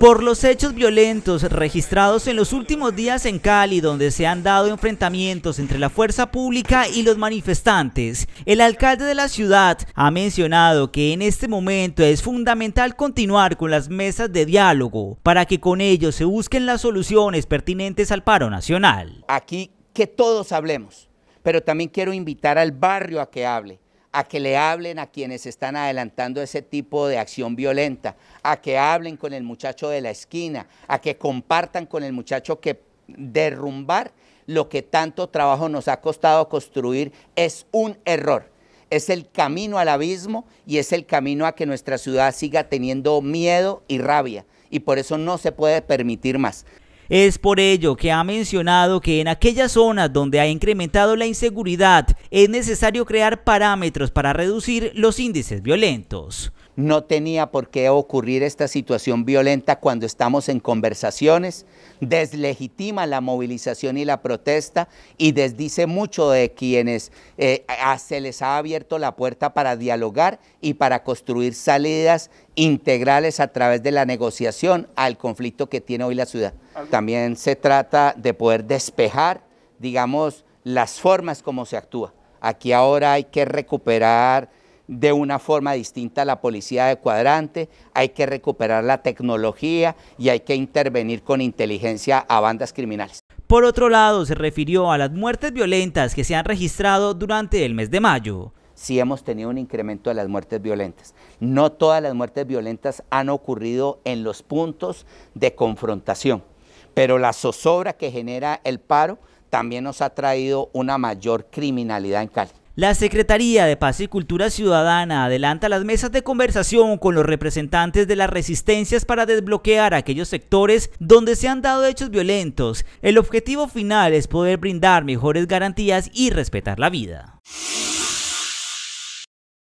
Por los hechos violentos registrados en los últimos días en Cali, donde se han dado enfrentamientos entre la fuerza pública y los manifestantes, el alcalde de la ciudad ha mencionado que en este momento es fundamental continuar con las mesas de diálogo para que con ellos se busquen las soluciones pertinentes al paro nacional. Aquí que todos hablemos, pero también quiero invitar al barrio a que hable a que le hablen a quienes están adelantando ese tipo de acción violenta, a que hablen con el muchacho de la esquina, a que compartan con el muchacho que derrumbar lo que tanto trabajo nos ha costado construir es un error. Es el camino al abismo y es el camino a que nuestra ciudad siga teniendo miedo y rabia. Y por eso no se puede permitir más. Es por ello que ha mencionado que en aquellas zonas donde ha incrementado la inseguridad es necesario crear parámetros para reducir los índices violentos. No tenía por qué ocurrir esta situación violenta cuando estamos en conversaciones, deslegitima la movilización y la protesta y desdice mucho de quienes eh, se les ha abierto la puerta para dialogar y para construir salidas integrales a través de la negociación al conflicto que tiene hoy la ciudad. También se trata de poder despejar, digamos, las formas como se actúa. Aquí ahora hay que recuperar de una forma distinta la policía de cuadrante, hay que recuperar la tecnología y hay que intervenir con inteligencia a bandas criminales. Por otro lado, se refirió a las muertes violentas que se han registrado durante el mes de mayo. Si hemos tenido un incremento de las muertes violentas. No todas las muertes violentas han ocurrido en los puntos de confrontación, pero la zozobra que genera el paro también nos ha traído una mayor criminalidad en Cali. La Secretaría de Paz y Cultura Ciudadana adelanta las mesas de conversación con los representantes de las resistencias para desbloquear aquellos sectores donde se han dado hechos violentos. El objetivo final es poder brindar mejores garantías y respetar la vida.